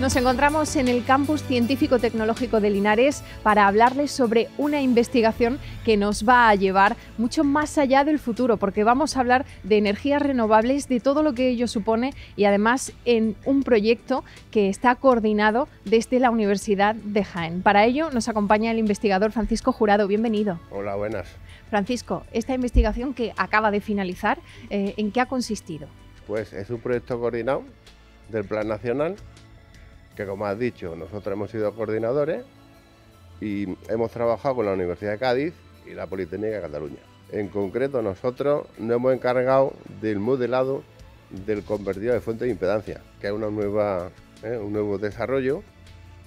Nos encontramos en el campus científico-tecnológico de Linares para hablarles sobre una investigación que nos va a llevar mucho más allá del futuro, porque vamos a hablar de energías renovables, de todo lo que ello supone y además en un proyecto que está coordinado desde la Universidad de Jaén. Para ello nos acompaña el investigador Francisco Jurado. Bienvenido. Hola, buenas. Francisco, esta investigación que acaba de finalizar, eh, ¿en qué ha consistido? Pues es un proyecto coordinado del Plan Nacional que como has dicho, nosotros hemos sido coordinadores y hemos trabajado con la Universidad de Cádiz y la Politécnica de Cataluña. En concreto, nosotros nos hemos encargado del modelado del convertidor de fuente de impedancia, que es una nueva, eh, un nuevo desarrollo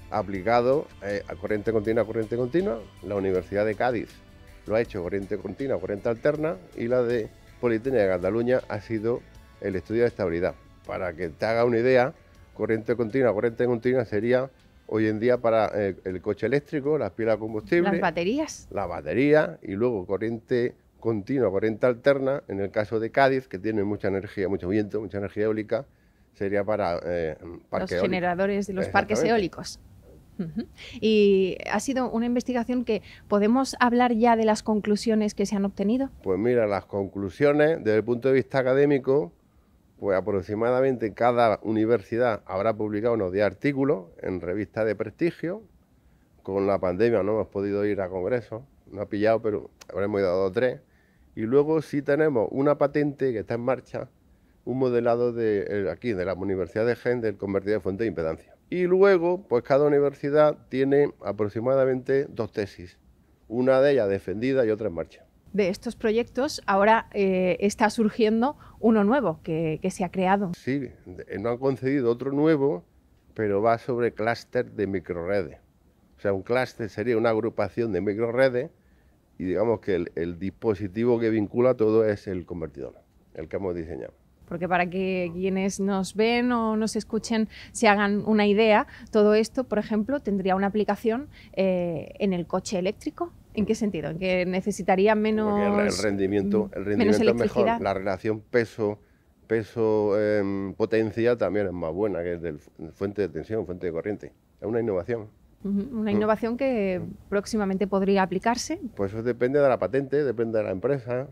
aplicado eh, a corriente continua, a corriente continua. La Universidad de Cádiz lo ha hecho corriente continua, corriente alterna, y la de Politécnica de Cataluña ha sido el estudio de estabilidad. Para que te haga una idea, corriente continua. Corriente continua sería hoy en día para eh, el coche eléctrico, las pilas de combustible. Las baterías. La batería y luego corriente continua, corriente alterna, en el caso de Cádiz, que tiene mucha energía, mucho viento, mucha energía eólica, sería para... Eh, los generadores de los parques eólicos. Y ha sido una investigación que podemos hablar ya de las conclusiones que se han obtenido. Pues mira, las conclusiones desde el punto de vista académico pues aproximadamente cada universidad habrá publicado unos 10 artículos en revistas de prestigio. Con la pandemia no hemos podido ir a congresos, no ha pillado, pero habremos ido a o tres. Y luego sí tenemos una patente que está en marcha, un modelado de eh, aquí, de la Universidad de Gen, del convertido de fuente de impedancia. Y luego, pues cada universidad tiene aproximadamente dos tesis, una de ellas defendida y otra en marcha de estos proyectos, ahora eh, está surgiendo uno nuevo que, se ha creado. Sí, eh, no han concedido otro nuevo, pero va sobre clúster de microredes. O sea, un clúster sería una agrupación de microredes y digamos que el, dispositivo que vincula todo es el convertidor, el que hemos diseñado porque para que quienes nos ven o nos escuchen se hagan una idea, todo esto, por ejemplo, tendría una aplicación eh, en el coche eléctrico, ¿En qué sentido? ¿En que necesitaría menos...? el, rendimiento, es mejor, la relación peso peso em, potencia también es más buena que es del fuente de tensión, fuente de corriente. Es una innovación. Una mm. innovación que próximamente podría aplicarse. Pues eso depende de la patente, depende de la empresa.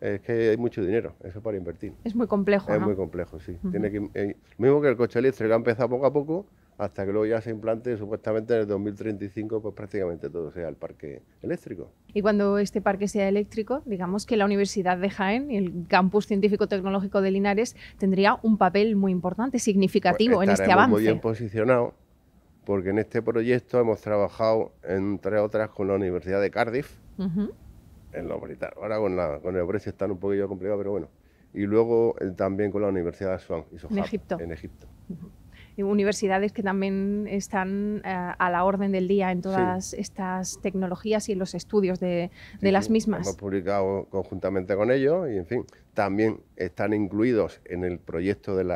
Es que hay mucho dinero, eso para invertir. Es muy complejo. Es muy complejo, sí. Tiene eh, mismo que el coche eléctrico ha empezado poco a poco, hasta que luego ya se implante supuestamente en el 2035 pues prácticamente todo sea el parque eléctrico. Y cuando este parque sea eléctrico, digamos que la Universidad de Jaén y el Campus Científico Tecnológico de Linares tendría un papel muy importante, pues, significativo en este avance. muy bien posicionado porque en este proyecto hemos trabajado entre otras con la Universidad de Cardiff. en en Ahora con, el precio están un poquillo complicado, pero bueno. Y luego eh, también con la Universidad de Swan y en Egipto. En Egipto universidades que también están eh, a la orden del día en todas estas tecnologías y en los estudios de, las mismas. Hemos publicado conjuntamente con ellos y, en fin, también están incluidos en el proyecto del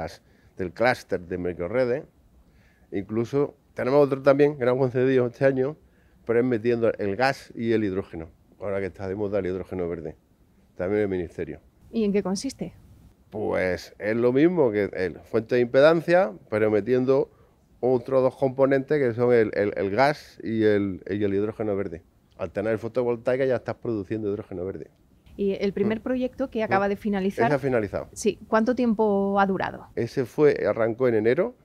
clúster de microredes. Incluso tenemos otro también que nos han concedido este año, pero es metiendo el gas y el hidrógeno, ahora que está de moda el hidrógeno verde, también el ministerio. ¿Y en qué consiste? pues es lo mismo que el eh, fuente de impedancia, pero metiendo otros dos componentes que son el, gas y el, hidrógeno verde. Al tener fotovoltaica ya estás produciendo hidrógeno verde. Y el primer mm. proyecto que mm. acaba de finalizar. Ese ha finalizado. Sí. ¿Cuánto tiempo ha durado? Ese fue, arrancó en enero,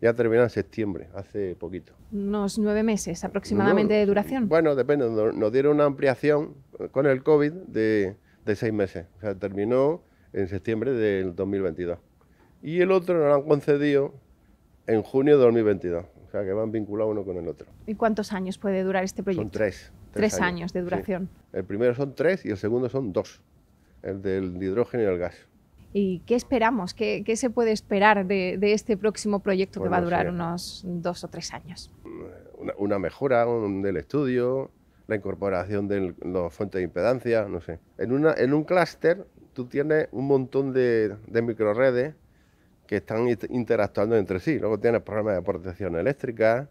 ya terminó en septiembre, hace poquito. Unos nueve meses aproximadamente de duración. Bueno, depende. Nos, dieron una ampliación con el COVID de, de seis meses. O sea, terminó en septiembre del 2022. Y el otro nos lo han concedido en junio de 2022. O sea que van vinculados uno con el otro. ¿Y cuántos años puede durar este proyecto? Son tres. Tres, años. de duración. El primero son tres y el segundo son dos. El del hidrógeno y el gas. ¿Y qué esperamos? ¿Qué, se puede esperar de, este próximo proyecto que va a durar unos dos o tres años? Una, mejora del estudio, la incorporación de las fuentes de impedancia, no sé. En, una, en un clúster tú tienes un montón de, microredes que están interactuando entre sí. Luego tienes problemas de protección eléctrica,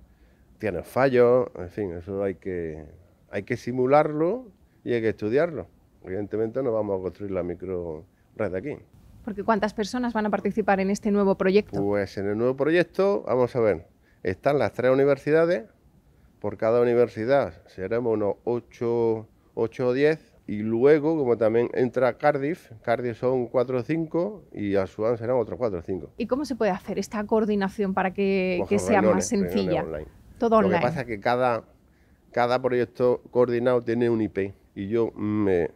tienes fallos, en fin, eso hay que, hay que simularlo y hay que estudiarlo. Evidentemente no vamos a construir la microred aquí. ¿Por aquí. Porque ¿cuántas personas van a participar en este nuevo proyecto? Pues en el nuevo proyecto, vamos a ver, están las tres universidades, por cada universidad seremos unos 8 o 10 y luego, como también entra Cardiff, Cardiff son 4 o 5 y a serán otros 4 o 5. ¿Y cómo se puede hacer esta coordinación para que, sea más sencilla? Todo online. Lo que pasa es que cada, cada proyecto coordinado tiene un IP y yo me,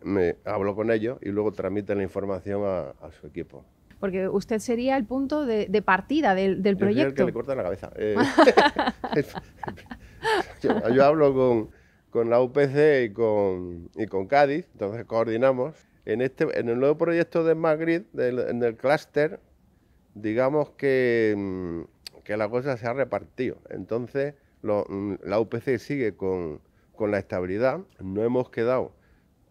hablo con ellos y luego transmiten la información a, su equipo porque usted sería el punto de, partida del, proyecto. que le corta la cabeza. Eh, yo, hablo con, con la UPC y con, y con Cádiz, entonces coordinamos. En, este, en el nuevo proyecto de Madrid, del, en el clúster, digamos que, mm, la cosa se ha repartido. Entonces, mm, la UPC sigue con, la estabilidad. No hemos quedado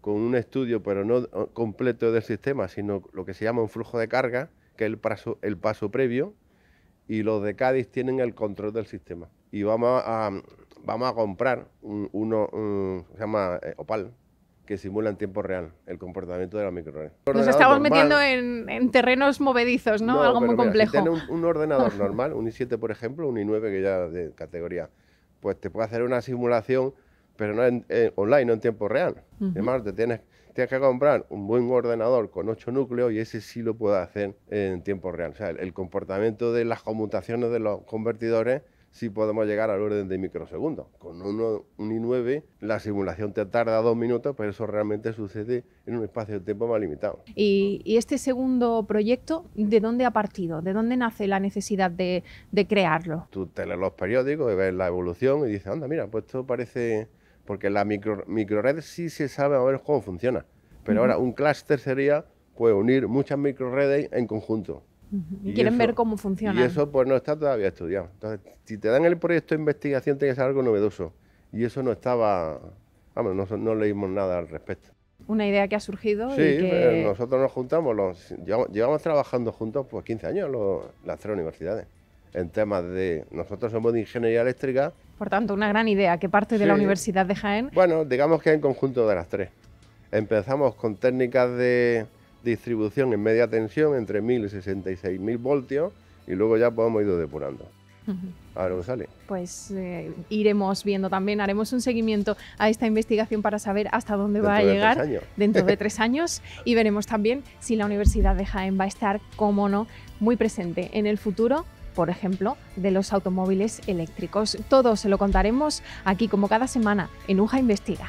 con un estudio, pero no completo del sistema, sino lo que se llama un flujo de carga, que es el paso, el paso previo, y los de Cádiz tienen el control del sistema. Y vamos a vamos a comprar uno, se llama eh, Opal, que simula en tiempo real el comportamiento de la microred. Nos estamos metiendo en, terrenos movedizos, ¿no? Algo muy complejo. Si un, ordenador normal, un i7 por ejemplo, un i9 que ya de categoría, pues te puede hacer una simulación, pero no online, no en tiempo real. Además, te tienes, tienes que comprar un buen ordenador con ocho núcleos y ese sí lo puede hacer en tiempo real. O sea, el comportamiento de las conmutaciones de los convertidores sí podemos llegar al orden de microsegundos. Con un, un i9 la simulación te tarda dos minutos, pero eso realmente sucede en un espacio de tiempo más limitado. ¿Y, este segundo proyecto de dónde ha partido? ¿De dónde nace la necesidad de, crearlo? Tú te lees los periódicos y ves la evolución y dices, anda, mira, pues esto parece... Porque la micro, red sí se sabe a ver cómo funciona. Pero ahora un clúster sería pues, unir muchas microredes en conjunto. Y, quieren ver cómo funciona. Y eso pues no está todavía estudiado. Entonces, si te dan el proyecto de investigación, tiene que ser algo novedoso. Y eso no estaba, vamos, no, leímos nada al respecto. Una idea que ha surgido. Sí, y que... Eh, nosotros nos juntamos, llevamos, trabajando juntos pues 15 años las tres universidades en temas de. Nosotros somos de ingeniería eléctrica. Por tanto, una gran idea que parte de la Universidad de Jaén. Bueno, digamos que en conjunto de las tres. Empezamos con técnicas de, distribución en media tensión entre 1000 y 66.000 voltios y luego ya podemos pues, ir depurando. A ver sale. Pues eh, iremos viendo también, haremos un seguimiento a esta investigación para saber hasta dónde va a llegar dentro de tres años y veremos también si la Universidad de Jaén va a estar, como no, muy presente en el futuro por ejemplo, de los automóviles eléctricos. Todo se lo contaremos aquí como cada semana en UJA Investiga.